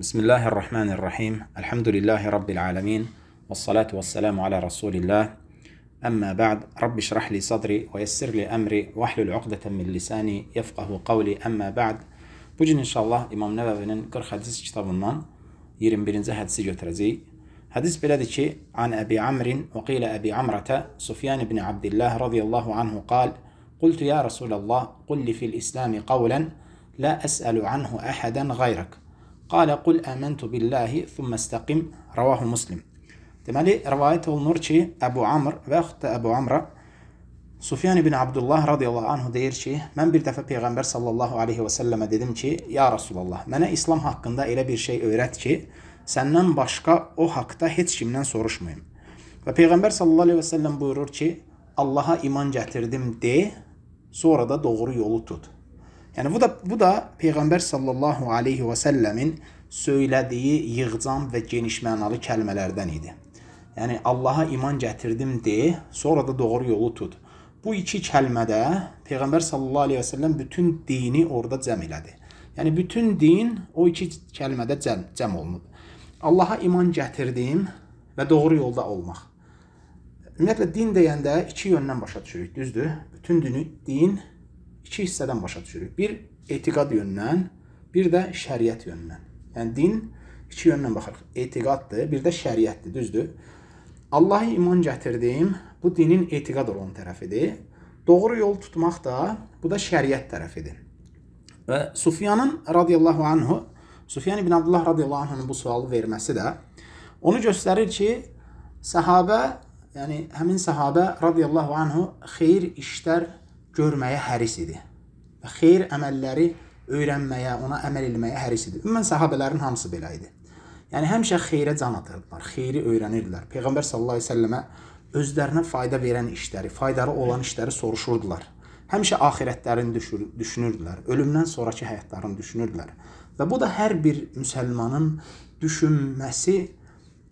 بسم الله الرحمن الرحيم الحمد لله رب العالمين والصلاة والسلام على رسول الله أما بعد رب اشرح لي صدري ويسر لي أمري واحلل عقدة من لساني يفقه قولي أما بعد بجن إن شاء الله إمام نبابنن كر حديث كتابنا يرم برنزة رزي جوترزي بلاد بلادكي عن أبي عمرو وقيل أبي عمرة سفيان بن عبد الله رضي الله عنه قال قلت يا رسول الله قل لي في الإسلام قولا لا أسأل عنه أحدا غيرك Qalə qul əməntu billahi thumma istəqim ravahu muslim. Deməli, rivayət olunur ki, Əbu Amr və yaxud da Əbu Amra Sufyan ibn Abdullah radiyallahu anhu deyir ki, mən bir dəfə Peyğəmbər sallallahu aleyhi və səlləmə dedim ki, ya Rasulallah, mənə İslam haqqında elə bir şey öyrət ki, səndən başqa o haqda heç kimdən soruşmayım. Və Peyğəmbər sallallahu aleyhi və səlləm buyurur ki, Allaha iman gətirdim de, sonra da doğru yolu tut. Yəni bu da bu da peyğəmbər sallallahu alayhi və səlləmin söylədiyi yığcam və geniş mənalı kəlmələrdən idi. Yəni Allaha iman gətirdim de, sonra da doğru yolu tut. Bu iki kəlmədə peyğəmbər sallallahu alayhi və səlləm bütün dini orada cəm elədi. Yəni bütün din o iki kəlmədə cəm, cəm olunub. Allaha iman gətirdim və doğru yolda olmaq. Ümumiyyətlə din deyəndə iki yöndən başa düşürük, düzdür? Bütün dini din iki hissədən başa düşürük. Bir etiqad yönündən, bir də şəriət yönündən. Yəni din iki yöndən baxırıq. Etiqaddır, bir də şəriətdir, düzdür? Allaha iman gətirdim, bu dinin etiqad olan tərəfidir. Doğru yol tutmaq da bu da şəriət tərəfidir. Və Sufyanın radiyallahu anhu, Sufyan ibn Abdullah radiyallahu anhunun bu sualı verməsi də onu göstərir ki, səhabə, yəni həmin səhabə radiyallahu anhu xeyir işlər görməyə həris idi. Və xeyir əməlləri öyrənməyə, ona əməl etməyə həris idi. Ümumən səhabələrin hamısı belə idi. Yəni həmişə xeyrə can atırdılar, xeyri öyrənirdilər. Peyğəmbər sallallahu əleyhi və səlləmə özlərinə fayda verən işləri, faydalı olan işləri soruşurdular. Həmişə axirətlərini düşür, düşünürdülər, ölümdən sonrakı həyatlarını düşünürdülər. Və bu da hər bir müsəlmanın düşünməsi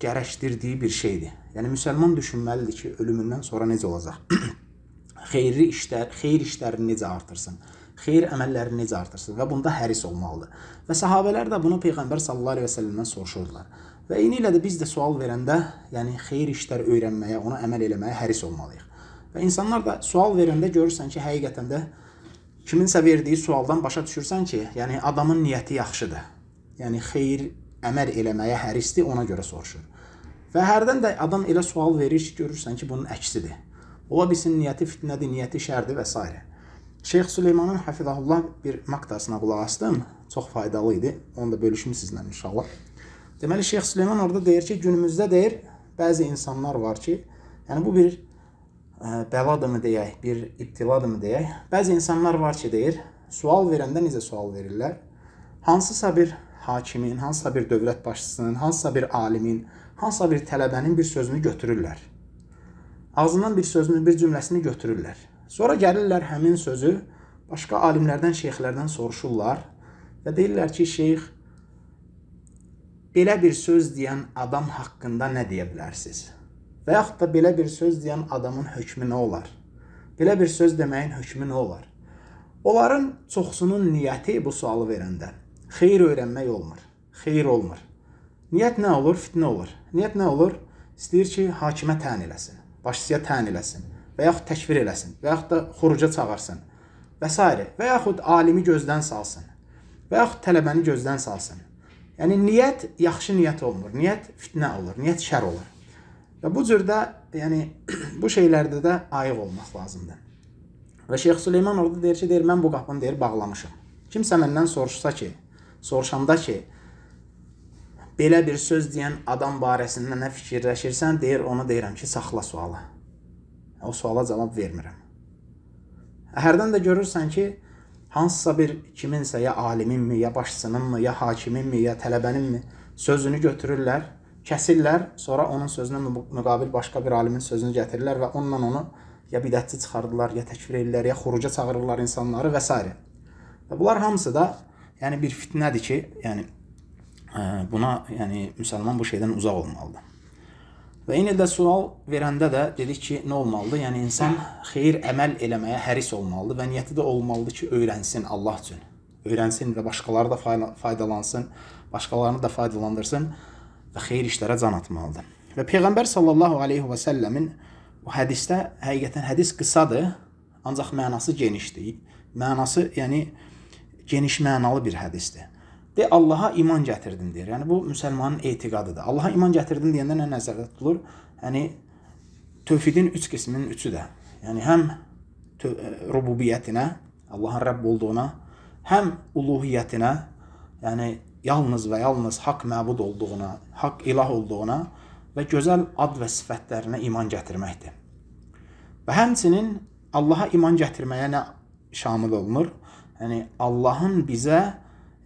gərəkdirdiyi bir şeydir. Yəni müsəlman düşünməlidir ki, ölümündən sonra necə olacaq? xeyirli işlər, xeyir işlərini necə artırsın? Xeyir əməllərini necə artırsın və bunda həris olmalıdır. Və sahabelər də bunu peyğəmbər sallallahu əleyhi və səlləmdən soruşurdular. Və eyni ilə də biz də sual verəndə, yəni xeyir işlər öyrənməyə, ona əməl eləməyə həris olmalıyıq. Və insanlar da sual verəndə görürsən ki, həqiqətən də kiminsə verdiyi sualdan başa düşürsən ki, yəni adamın niyyəti yaxşıdır. Yəni xeyir əməl eləməyə hərisdir, ona görə soruşur. Və hərdən də adam elə sual verir ki, görürsən ki, bunun əksidir. Ola bilsin niyyəti fitnədir, niyyəti şərdir və s. Şeyx Süleymanın Hafizahullah bir maqtasına qulaq asdım. Çox faydalı idi. Onu da bölüşüm sizlə inşallah. Deməli Şeyx Süleyman orada deyir ki, günümüzdə deyir, bəzi insanlar var ki, yəni bu bir ə, e, bəladımı deyək, bir ibtiladımı deyək. Bəzi insanlar var ki, deyir, sual verəndə necə sual verirlər? Hansısa bir hakimin, hansısa bir dövlət başçısının, hansısa bir alimin, hansısa bir tələbənin bir sözünü götürürlər ağzından bir sözünü, bir cümləsini götürürlər. Sonra gəlirlər həmin sözü başqa alimlərdən, şeyxlərdən soruşurlar və deyirlər ki, şeyx belə bir söz deyən adam haqqında nə deyə bilərsiniz? Və yaxud da belə bir söz deyən adamın hökmü nə olar? Belə bir söz deməyin hökmü nə olar? Onların çoxsunun niyyəti bu sualı verəndə xeyir öyrənmək olmur. Xeyir olmur. Niyyət nə olur? Fitnə olur. Niyyət nə olur? İstəyir ki, hakimə təyin eləsin başçıya təyin eləsin və yaxud təkvir eləsin və yaxud da xoruca çağırsın və s. və yaxud alimi gözdən salsın və yaxud tələbəni gözdən salsın. Yəni niyyət yaxşı niyyət olmur. Niyyət fitnə olur, niyyət şər olur. Və bu cür də, yəni bu şeylərdə də ayıq olmaq lazımdır. Və Şeyx Süleyman orada deyir ki, deyir mən bu qapını deyir bağlamışam. Kimsə məndən soruşsa ki, soruşanda ki, belə bir söz deyən adam barəsində nə fikirləşirsən, deyir, ona deyirəm ki, saxla sualı. O suala cavab vermirəm. Hərdən də görürsən ki, hansısa bir kiminsə ya aliminmi, ya başçısınınmı, ya hakiminmi, ya tələbəninmi sözünü götürürlər, kəsirlər, sonra onun sözünə müqabil başqa bir alimin sözünü gətirirlər və onunla onu ya bidətçi çıxardılar, ya təkfir edirlər, ya xuruca çağırırlar insanları və s. Və bunlar hamısı da yəni bir fitnədir ki, yəni Buna, yəni müsəlman bu şeydən uzaq olmalıdır. Və eyni də sual verəndə də dedik ki, nə olmalıdır? Yəni insan xeyir əməl eləməyə həris olmalıdır və niyyəti də olmalıdır ki, öyrənsin Allah üçün. Öyrənsin və başqaları da faydalansın, başqalarını da faydalandırsın və xeyir işlərə can atmalıdır. Və Peyğəmbər sallallahu alayhi və səlləmin bu hədisdə həqiqətən hədis qısadır, ancaq mənası genişdir. Mənası, yəni geniş mənalı bir hədisdir. De Allaha iman gətirdim deyir. Yəni bu müsəlmanın etiqadıdır. Allaha iman gətirdim deyəndə nə nəzərdə tutulur? Yəni tövhidin 3 üç qisminin üçü də. Yəni həm e, rububiyyətinə, Allahın Rəbb olduğuna, həm uluhiyyətinə, yəni yalnız və yalnız haqq məbud olduğuna, haqq ilah olduğuna və gözəl ad və sifətlərinə iman gətirməkdir. Və həmçinin Allaha iman gətirməyə nə şamil olunur? Yəni Allahın bizə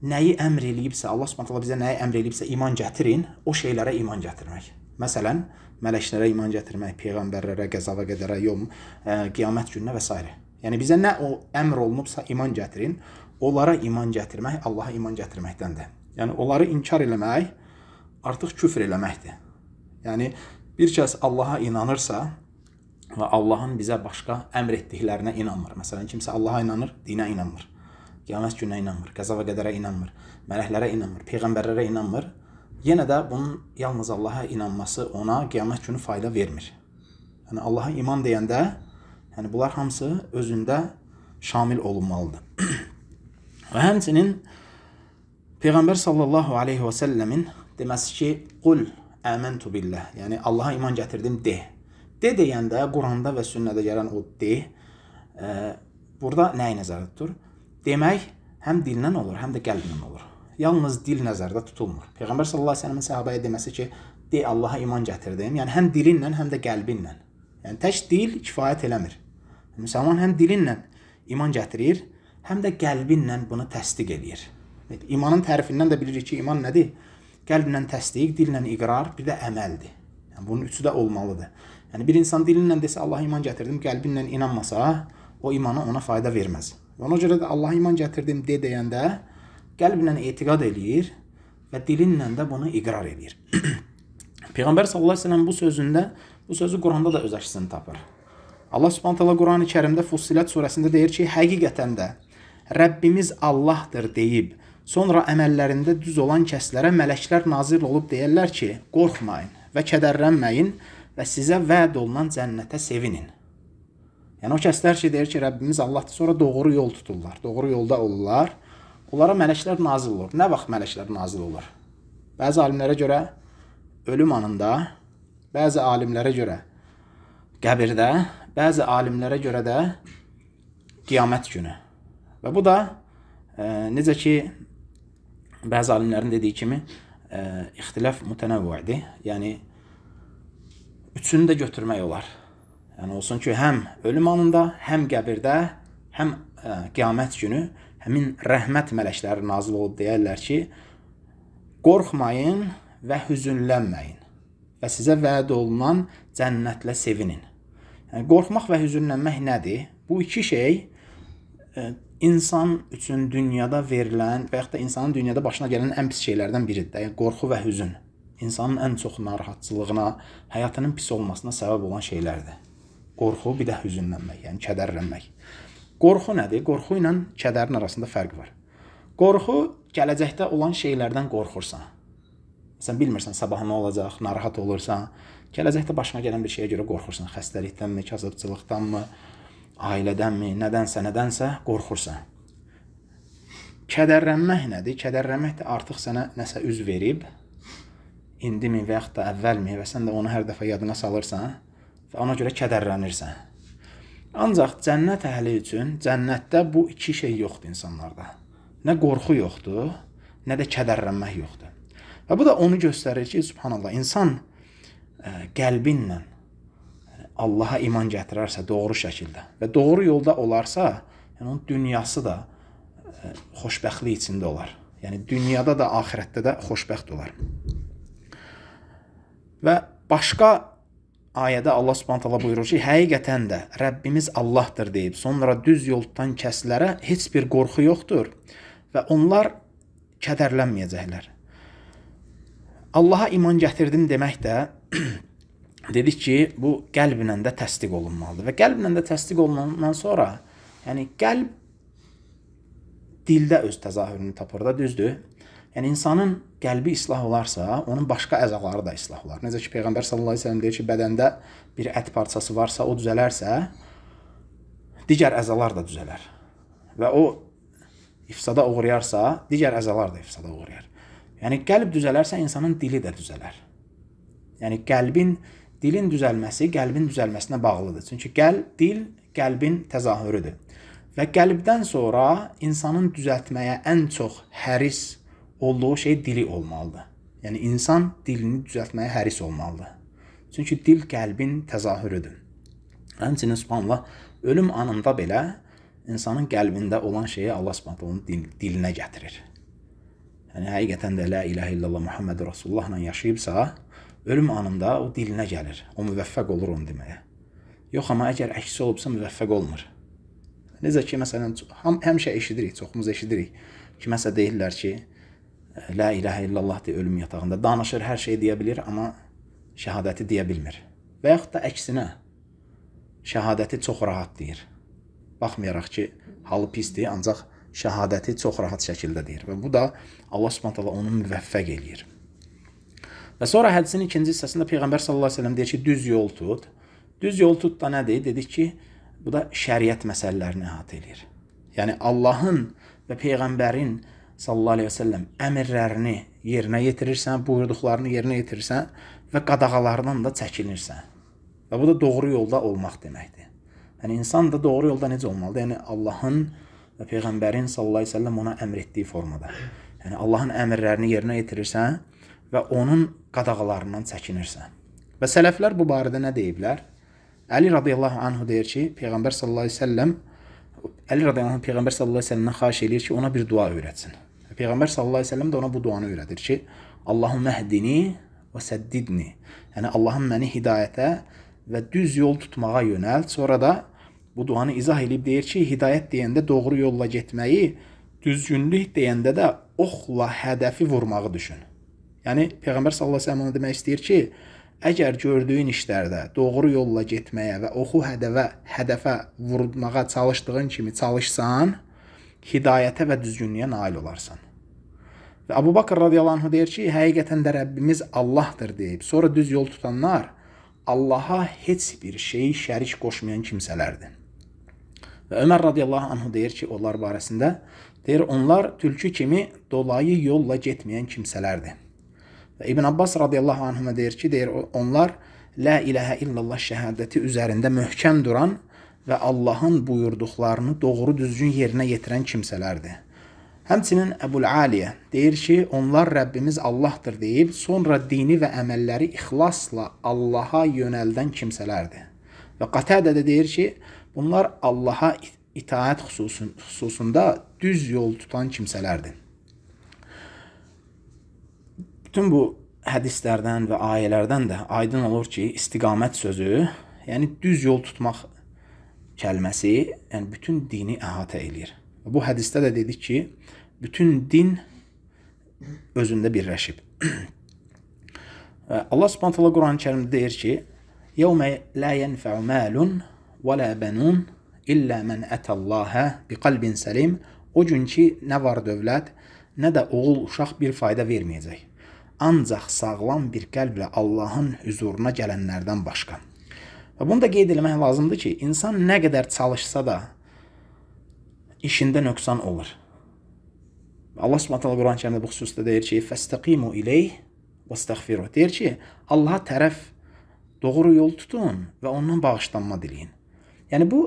nəyi əmr eləyibsə, Allah Subhanahu taala bizə nəyi əmr eləyibsə iman gətirin, o şeylərə iman gətirmək. Məsələn, mələklərə iman gətirmək, peyğəmbərlərə, qəzava qədərə, yom, ə, qiyamət gününə və s. Yəni bizə nə o əmr olunubsa iman gətirin, onlara iman gətirmək Allaha iman gətirməkdəndir. Yəni onları inkar eləmək artıq küfr eləməkdir. Yəni bir kəs Allaha inanırsa, və Allahın bizə başqa əmr etdiklərinə inanmır. Məsələn, kimsə Allaha inanır, dinə inanmır. Qiyamət gününə inanmır, qəza və qədərə inanmır, mələklərə inanmır, peyğəmbərlərə inanmır. Yenə də bunun yalnız Allah'a inanması ona qiyamət günü fayda vermir. Yəni Allaha iman deyəndə, yəni bunlar hamısı özündə şamil olunmalıdır. və həmçinin Peyğəmbər sallallahu alayhi və sallamın deməsi ki, "Qul əməntu billah." Yəni Allaha iman gətirdim de. De deyəndə Quranda və sünnədə gələn o de, e, burada nəyi nəzərdə tutur? Demək, həm dillə olur, həm də qəlblə olur. Yalnız dil nəzərdə tutulmur. Peyğəmbər sallallahu əleyhi və səlləmin səhabəyə deməsi ki, de Allaha iman gətirdim. Yəni həm dilinlə, həm də qəlbinlə. Yəni tək dil kifayət eləmir. Müsəlman həm dilinlə iman gətirir, həm də qəlbinlə bunu təsdiq eləyir. İmanın tərifindən də bilirik ki, iman nədir? Qəlblə təsdiq, dillə iqrar, bir də əməldir. Yəni bunun üçü də olmalıdır. Yəni bir insan dilinlə desə Allaha iman gətirdim, qəlbinlə inanmasa, o imana ona fayda verməz. Ona görə də Allaha iman gətirdim de deyəndə qəlblə etiqad eləyir və dilinlə də bunu iqrar eləyir. Peyğəmbər sallallahu əleyhi və səlləm bu sözündə bu sözü Quranda da öz əksini tapır. Allah Subhanahu taala Qurani Kərimdə Fussilat surəsində deyir ki, həqiqətən də Rəbbimiz Allahdır deyib, sonra əməllərində düz olan kəslərə mələklər nazil olub deyirlər ki, qorxmayın və kədərlənməyin və sizə vəd olunan cənnətə sevinin. Yəni o kəslər ki, deyir ki, Rəbbimiz Allahdır, sonra doğru yol tuturlar, doğru yolda olurlar. Onlara mələklər nazil olur. Nə vaxt mələklər nazil olur? Bəzi alimlərə görə ölüm anında, bəzi alimlərə görə qəbirdə, bəzi alimlərə görə də qiyamət günü. Və bu da e, necə ki bəzi alimlərin dediyi kimi e, ixtilaf mütənəvvüdir. Yəni üçünü də götürmək olar. Yəni olsun ki, həm ölüm anında, həm qəbirdə, həm ə, e, qiyamət günü həmin rəhmət mələkləri nazil olub deyərlər ki, qorxmayın və hüzünlənməyin və sizə vəd olunan cənnətlə sevinin. Yəni qorxmaq və hüzünlənmək nədir? Bu iki şey ə, e, insan üçün dünyada verilən və yaxud da insanın dünyada başına gələn ən pis şeylərdən biridir də, yəni qorxu və hüzün. İnsanın ən çox narahatçılığına, həyatının pis olmasına səbəb olan şeylərdir qorxu, bir də hüzünlənmək, yəni kədərlənmək. Qorxu nədir? Qorxu ilə kədərin arasında fərq var. Qorxu gələcəkdə olan şeylərdən qorxursan. Sən bilmirsən sabah nə olacaq, narahat olursan, gələcəkdə başına gələn bir şeyə görə qorxursan, xəstəlikdənmi, kasıbçılıqdanmı, ailədənmi, nədənsə, nədənsə qorxursan. Kədərlənmək nədir? Kədərlənmək də artıq sənə nəsə üz verib, indimi və yaxud da əvvəlmi və sən də onu hər dəfə yadına salırsan, və ona görə kədərlənirsən. Ancaq cənnət əhli üçün cənnətdə bu iki şey yoxdur insanlarda. Nə qorxu yoxdur, nə də kədərlənmək yoxdur. Və bu da onu göstərir ki, subhanallah, insan ə, e, qəlbinlə e, Allaha iman gətirərsə doğru şəkildə və doğru yolda olarsa, yəni onun dünyası da ə, e, xoşbəxtlik içində olar. Yəni dünyada da axirətdə də xoşbəxt olar. Və başqa ayədə Allah Subhanahu taala buyurur ki, həqiqətən də Rəbbimiz Allahdır deyib, sonra düz yol tutan kəslərə heç bir qorxu yoxdur və onlar kədərlənməyəcəklər. Allaha iman gətirdim demək də dedik ki, bu qəlblə də təsdiq olunmalıdır və qəlblə də təsdiq olunandan sonra, yəni qəlb dildə öz təzahürünü tapır da, düzdür? Yəni insanın qəlbi islah olarsa, onun başqa əzaları da islah olar. Necə ki peyğəmbər sallallahu əleyhi və səlləm deyir ki, bədəndə bir ət parçası varsa, o düzələrsə, digər əzalar da düzələr. Və o ifsada uğrayarsa, digər əzalar da ifsada uğrayar. Yəni qəlb düzələrsə, insanın dili də düzələr. Yəni qəlbin dilin düzəlməsi qəlbin düzəlməsinə bağlıdır. Çünki qəlb dil qəlbin təzahürüdür. Və qəlbdən sonra insanın düzəltməyə ən çox həris olduğu şey dili olmalıdır. Yəni insan dilini düzəltməyə həris olmalıdır. Çünki dil qəlbin təzahürüdür. Həmçinin subhanallah ölüm anında belə insanın qəlbində olan şeyi Allah Subhanahu onun dil, dilinə gətirir. Yəni həqiqətən də la ilahe illallah Muhammed Rasulullah ilə yaşayıbsa, ölüm anında o dilinə gəlir. O müvəffəq olur onu deməyə. Yox, amma əgər əksi olubsa müvəffəq olmur. Necə ki, məsələn, həmişə eşidirik, çoxumuz eşidirik. Kiməsə deyirlər ki, La ilahə illallah deyə ölüm yatağında danışır, hər şey deyə bilir, amma şəhadəti deyə bilmir. Və yaxud da əksinə şəhadəti çox rahat deyir. Baxmayaraq ki, halı pisdir, ancaq şəhadəti çox rahat şəkildə deyir və bu da Allah Subhanahu taala onu müvəffəq eləyir. Və sonra hədisin ikinci hissəsində peyğəmbər sallallahu əleyhi və səlləm deyir ki, düz yol tut. Düz yol tut da nədir? Dedik ki, bu da şəriət məsələlərini əhatə eləyir. Yəni Allahın və peyğəmbərin sallallahu əleyhi və səlləm əmrlərini yerinə yetirirsən, buyurduqlarını yerinə yetirirsən və qadağalardan da çəkinirsən. Və bu da doğru yolda olmaq deməkdir. Yəni insan da doğru yolda necə olmalıdır? Yəni Allahın və peyğəmbərin sallallahu əleyhi və səlləm ona əmr etdiyi formada. Yəni Allahın əmrlərini yerinə yetirirsən və onun qadağalarından çəkinirsən. Və sələflər bu barədə nə deyiblər? Əli radiyallahu anhu deyir ki, peyğəmbər sallallahu əleyhi və səlləm Əli radiyallahu anh peyğəmbər sallallahu əleyhi və səlləmdən xahiş eləyir ki, ona bir dua öyrətsin. Peyğəmbər sallallahu əleyhi və səlləm də ona bu duanı öyrədir ki, Allahumma hdini və səddidni. Yəni Allahım məni hidayətə və düz yol tutmağa yönəlt. Sonra da bu duanı izah edib deyir ki, hidayət deyəndə doğru yolla getməyi, düzgünlük deyəndə də oxla hədəfi vurmağı düşün. Yəni Peyğəmbər sallallahu əleyhi və səlləm demək istəyir ki, əgər gördüyün işlərdə doğru yolla getməyə və oxu hədəfə, hədəfə vurmağa çalışdığın kimi çalışsan, hidayətə və düzgünlüyə nail olarsan. Və Əbu Bakr radiyallahu anh, deyir ki, həqiqətən də Rəbbimiz Allahdır deyib. Sonra düz yol tutanlar Allaha heç bir şeyi şərik qoşmayan kimsələrdir. Və Ömər radiyallahu anh deyir ki, onlar barəsində deyir, onlar tülkü kimi dolayı yolla getməyən kimsələrdir. Və İbn Abbas radiyallahu anhümə deyir ki, deyir, onlar La iləhə illallah şəhadəti üzərində möhkəm duran kimsələrdir və Allahın buyurduqlarını doğru düzgün yerinə yetirən kimsələrdir. Həmçinin Əbul Aliyə deyir ki, onlar Rəbbimiz Allahdır deyib, sonra dini və əməlləri ixlasla Allaha yönəldən kimsələrdir. Və Qatədə də deyir ki, bunlar Allaha itaət xüsusun, xüsusunda düz yol tutan kimsələrdir. Bütün bu hədislərdən və ayələrdən də aydın olur ki, istiqamət sözü, yəni düz yol tutmaq kəlməsi yəni bütün dini əhatə eləyir. Bu hədisdə də dedik ki, bütün din özündə birləşib. Allah Subhanahu taala Qurani-Kərimdə deyir ki: "Yevmə la yenfa'u malun və la banun illə men atallaha biqalbin salim." O gün ki, nə var dövlət, nə də oğul, uşaq bir fayda verməyəcək. Ancaq sağlam bir qəlblə Allahın huzuruna gələnlərdən başqa. Və bunu da qeyd etmək lazımdır ki, insan nə qədər çalışsa da işində nöqsan olur. Allah Subhanahu taala Quran-Kərimdə bu xüsusda deyir ki, "Fəstəqimu ileyh vəstəğfiru." Deyir ki, Allaha tərəf doğru yol tutun və ondan bağışlanma diləyin. Yəni bu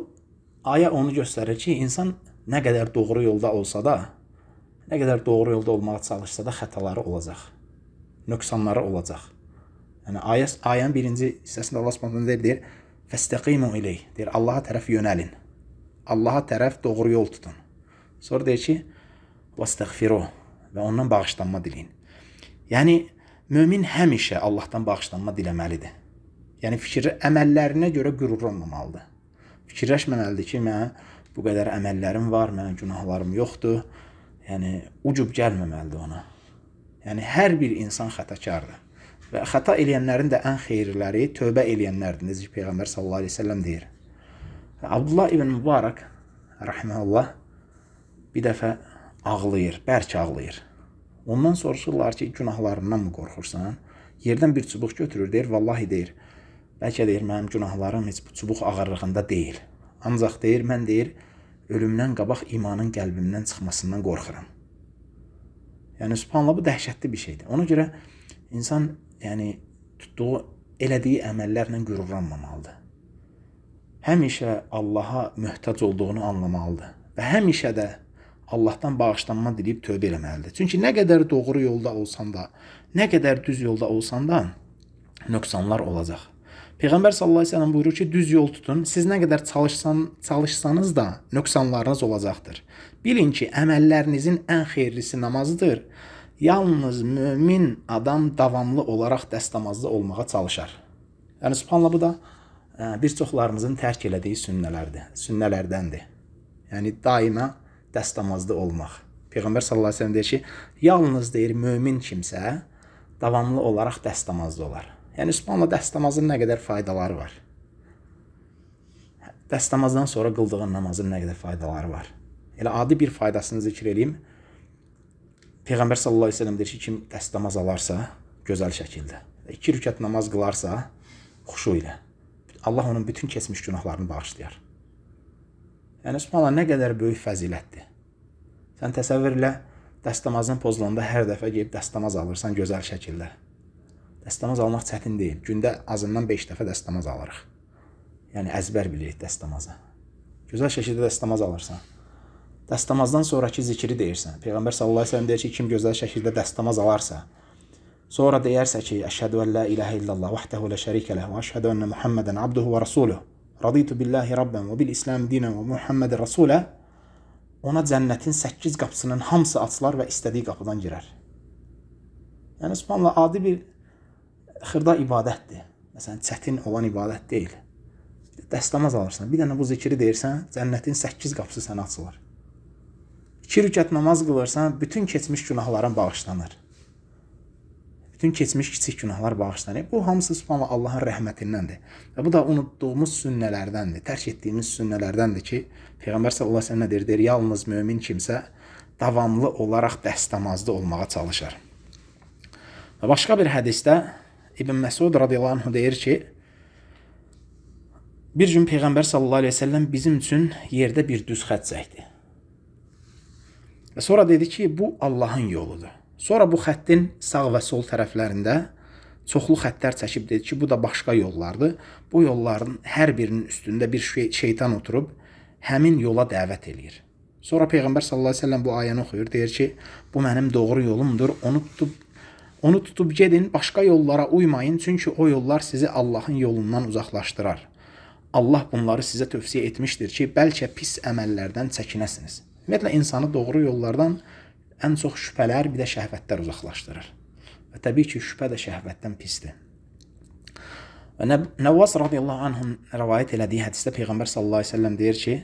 aya onu göstərir ki, insan nə qədər doğru yolda olsa da, nə qədər doğru yolda olmağa çalışsa da xətaları olacaq. Nöqsanları olacaq. Yəni ayəs ayənin birinci hissəsində Allah Subhanahu deyir, deyir Fəstəqimu ileyh. Deyir, Allaha tərəf yönəlin. Allaha tərəf doğru yol tutun. Sonra deyir ki, vəstəğfiru və ondan bağışlanma diləyin. Yəni mömin həmişə Allahdan bağışlanma diləməlidir. Yəni fikirli əməllərinə görə qürur olmamalıdır. Fikirləşməməlidir ki, mən bu qədər əməllərim var, mənim günahlarım yoxdur. Yəni ucub gəlməməlidir ona. Yəni hər bir insan xətakardır. Və xəta eləyənlərin də ən xeyirləri tövbə eləyənlərdir. Necə peyğəmbər sallallahu əleyhi və səlləm deyir. Abdullah ibn Mübarək rahimehullah bir dəfə ağlayır, bərk ağlayır. Ondan soruşurlar ki, günahlarından mı qorxursan? Yerdən bir çubuq götürür, deyir, vallahi deyir. Bəlkə deyir, mənim günahlarım heç bu çubuq ağırlığında deyil. Ancaq deyir, mən deyir, ölümdən qabaq imanın qəlbimdən çıxmasından qorxuram. Yəni subhanallah bu dəhşətli bir şeydir. Ona görə insan yəni tutduğu elədiyi əməllərlə qürurlanmamalıdır. Həmişə Allaha möhtac olduğunu anlamalıdır və həmişə də Allahdan bağışlanma diləyib tövbə eləməlidir. Çünki nə qədər doğru yolda olsan da, nə qədər düz yolda olsan da nöqsanlar olacaq. Peyğəmbər sallallahu əleyhi və səlləm buyurur ki, düz yol tutun. Siz nə qədər çalışsan, çalışsanız da nöqsanlarınız olacaqdır. Bilin ki, əməllərinizin ən xeyirlisi namazdır. Yalnız mömin adam davamlı olaraq dəstəmazda olmağa çalışar. Yəni subhanallah bu da e, bir çoxlarımızın tərk elədiyi sünnələrdir, sünnələrdəndir. Yəni daima dəstəmazda olmaq. Peyğəmbər sallallahu əleyhi və səlləm deyir ki, yalnız deyir mömin kimsə davamlı olaraq dəstəmazda olar. Yəni subhanallah dəstəmazın nə qədər faydaları var. Dəstəmazdan sonra qıldığın namazın nə qədər faydaları var. Elə adi bir faydasını zikr eləyim. Peyğəmbər sallallahu əleyhi və səlləm deyir ki, kim dəstəmaz alarsa, gözəl şəkildə, 2 rükət namaz qılarsa, xuşu ilə Allah onun bütün keçmiş günahlarını bağışlayar. Yəni subhanallah nə qədər böyük fəzilətdir. Sən təsəvvür elə dəstəmazın pozulanda hər dəfə gedib dəstəmaz alırsan gözəl şəkildə. Dəstəmaz almaq çətin deyil. Gündə azından 5 dəfə dəstəmaz alırıq. Yəni əzbər bilirik dəstəmazı. Gözəl şəkildə dəstəmaz alırsan dəstəmazdan sonrakı zikri deyirsən. Peyğəmbər sallallahu əleyhi və səlləm deyir ki, kim gözəl şəkildə dəstəmaz alarsa, sonra deyərsə ki, əşhədu ən la ilahə illallah vahdehu la şərikə lehu və əşhədu ennə Muhammedən abduhu və rasuluhu. Raditu billahi rabban və bil islam dinan və Muhammeden rasula. Ona cənnətin 8 qapısının hamısı açılar və istədiyi qapıdan girər. Yəni subhanallah adi bir xırda ibadətdir. Məsələn, çətin olan ibadət deyil dəstəmaz alırsan, bir dənə bu zikri deyirsən, cənnətin 8 qapısı sənə açılır. İki rükət namaz qılırsan, bütün keçmiş günahların bağışlanır. Bütün keçmiş kiçik günahlar bağışlanır. Bu hamısı subhanallah Allahın rəhmətindəndir. Və bu da unutduğumuz sünnələrdəndir, tərk etdiyimiz sünnələrdəndir ki, Peyğəmbər sallallahu əleyhi və səlləm nə deyir? Deyir, yalnız mömin kimsə davamlı olaraq dəstəmazda olmağa çalışar. Və başqa bir hədisdə İbn Məsud radiyallahu anh deyir ki, bir gün Peyğəmbər sallallahu əleyhi və səlləm bizim üçün yerdə bir düz xətt çəkdi. Və e, sonra dedi ki, bu Allahın yoludur. Sonra bu xəttin sağ və sol tərəflərində çoxlu xəttlər çəkib dedi ki, bu da başqa yollardır. Bu yolların hər birinin üstündə bir şey, şeytan oturub həmin yola dəvət eləyir. Sonra peyğəmbər sallallahu əleyhi və səlləm bu ayəni oxuyur, deyir ki, bu mənim doğru yolumdur. Onu tutub onu tutub gedin, başqa yollara uymayın, çünki o yollar sizi Allahın yolundan uzaqlaşdırar. Allah bunları sizə tövsiyə etmişdir ki, bəlkə pis əməllərdən çəkinəsiniz. Ümumiyyətlə, insanı doğru yollardan ən çox şübhələr, bir də şəhvətlər uzaqlaşdırır. Və təbii ki, şübhə də şəhvətdən pisdir. Və Nəvvas radiyallahu anhın rəvayət elədiyi hədisdə Peyğəmbər sallallahu aleyhi və səlləm deyir ki,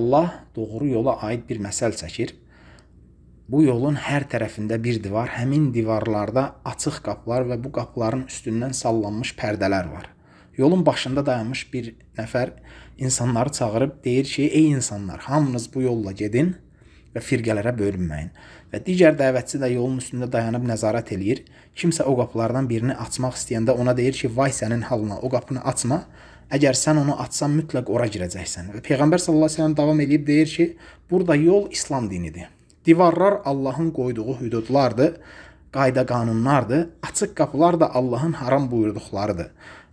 Allah doğru yola aid bir məsəl çəkir. Bu yolun hər tərəfində bir divar, həmin divarlarda açıq qapılar və bu qapıların üstündən sallanmış pərdələr var. Yolun başında dayanmış bir nəfər insanları çağırıb deyir ki, ey insanlar, hamınız bu yolla gedin və firqələrə bölünməyin. Və digər dəvətçi də yolun üstündə dayanıb nəzarət eləyir. Kimsə o qapılardan birini açmaq istəyəndə ona deyir ki, vay sənin halına, o qapını açma. Əgər sən onu açsan mütləq ora girəcəksən. Və Peyğəmbər sallallahu əleyhi və səlləm davam edib deyir ki, burada yol İslam dinidir. Divarlar Allahın qoyduğu hüdudlardır, qayda qanunlardır, açıq qapılar da Allahın haram buyurduqlarıdır.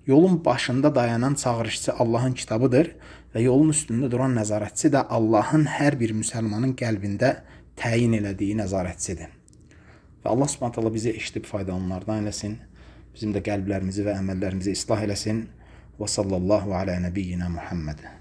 Yolun başında dayanan çağırışçı Allahın kitabıdır və yolun üstündə duran nəzarətçi də Allahın hər bir müsəlmanın qəlbində təyin elədiyi nəzarətçidir. Və Allah Subhanahu taala bizi eşidib faydalanlardan eləsin. Bizim də qəlblərimizi və əməllərimizi islah eləsin. Və sallallahu alə nəbiyyinə Muhammed.